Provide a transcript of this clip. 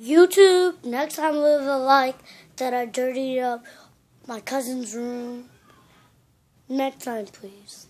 YouTube, next time leave a like that I dirtied up my cousin's room. Next time, please.